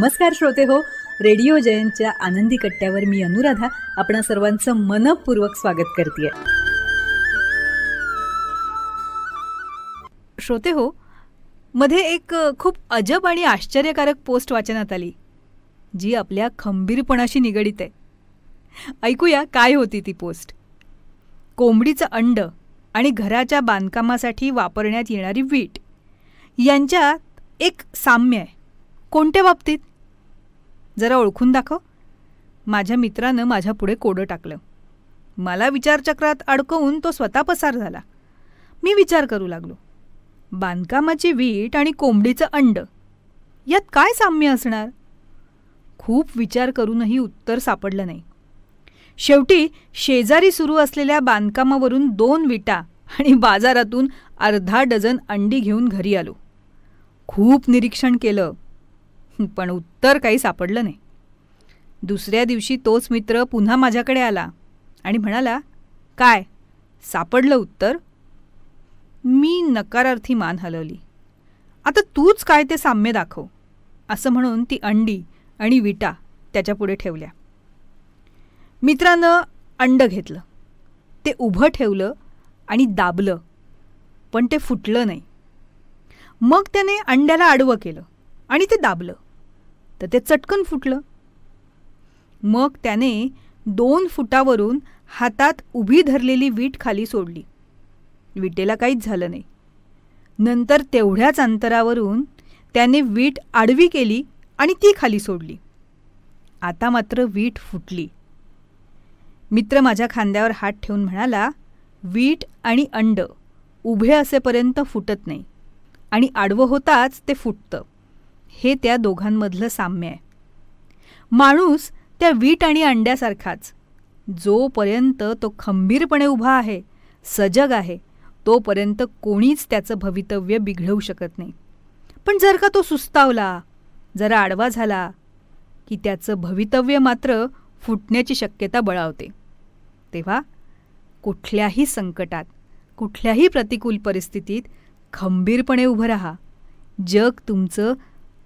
नमस्कार श्रोते हो रेडिओ जयंतच्या आनंदी कट्ट्यावर मी अनुराधा आपणा सर्वांचं मनपूर्वक स्वागत करते श्रोते हो मध्ये एक खूप अजब आणि आश्चर्यकारक पोस्ट वाचनात आली जी आपल्या खंबीरपणाशी निगडीत आहे ऐकूया काय होती ती पोस्ट कोंबडीचं अंड आणि घराच्या बांधकामासाठी वापरण्यात येणारी वीट यांच्यात एक साम्य आहे कोणत्या बाबतीत जरा ओळखून दाखव माझ्या मित्रानं माझ्या पुढे कोडं टाकलं मला विचारचक्रात अडकवून तो स्वतः पसार झाला मी विचार करू लागलो बांधकामाची वीट आणि कोंबडीचं अंड यात काय साम्य असणार खूप विचार करूनही उत्तर सापडलं नाही शेवटी शेजारी सुरू असलेल्या बांधकामावरून दोन विटा आणि बाजारातून अर्धा डझन अंडी घेऊन घरी आलो खूप निरीक्षण केलं पण उत्तर काही सापडलं नाही दुसऱ्या दिवशी तोच मित्र पुन्हा माझ्याकडे आला आणि म्हणाला काय सापडलं उत्तर मी नकारार्थी मान हलवली आता तूच काय ते साम्य दाखव असं म्हणून ती अंडी आणि विटा त्याच्यापुढे ठेवल्या मित्रानं अंड घेतलं ते उभं ठेवलं आणि दाबलं पण ते फुटलं नाही मग त्याने अंड्याला आडवं केलं आणि ते दाबलं तर ते चटकन फुटलं मग त्याने दोन फुटावरून हातात उभी धरलेली वीट खाली सोडली विटेला काहीच झालं नाही नंतर तेवढ्याच अंतरावरून त्याने वीट आडवी केली आणि ती खाली सोडली आता मात्र वीट फुटली मित्र माझ्या खांद्यावर हात ठेवून म्हणाला वीट आणि अंड उभे असेपर्यंत फुटत नाही आणि आडवं होताच ते फुटतं हे त्या दोघांमधलं साम्य आहे माणूस त्या वीट आणि अंड्यासारखाच जोपर्यंत तो खंबीरपणे उभा आहे सजग आहे तोपर्यंत कोणीच त्याचं भवितव्य बिघडवू शकत नाही पण जर का तो सुस्तावला जरा आडवा झाला की त्याचं भवितव्य मात्र फुटण्याची शक्यता बळावते तेव्हा कुठल्याही संकटात कुठल्याही प्रतिकूल परिस्थितीत खंबीरपणे उभं राहा जग तुमचं